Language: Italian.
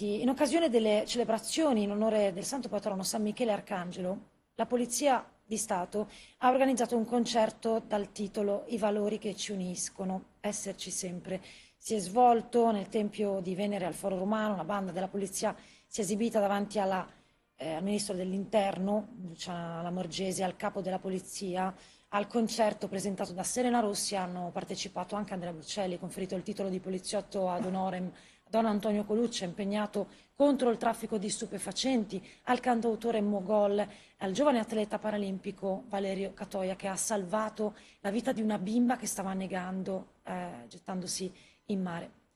In occasione delle celebrazioni in onore del santo patrono San Michele Arcangelo, la Polizia di Stato ha organizzato un concerto dal titolo I valori che ci uniscono, esserci sempre. Si è svolto nel Tempio di Venere al Foro Romano, una banda della Polizia si è esibita davanti alla, eh, al Ministro dell'Interno, Luciana Lamorgese, al Capo della Polizia. Al concerto presentato da Serena Rossi hanno partecipato anche Andrea Bucelli, conferito il titolo di poliziotto ad honorem Don Antonio Colucci è impegnato contro il traffico di stupefacenti, al cantautore Mogol, al giovane atleta paralimpico Valerio Catoia che ha salvato la vita di una bimba che stava annegando eh, gettandosi in mare.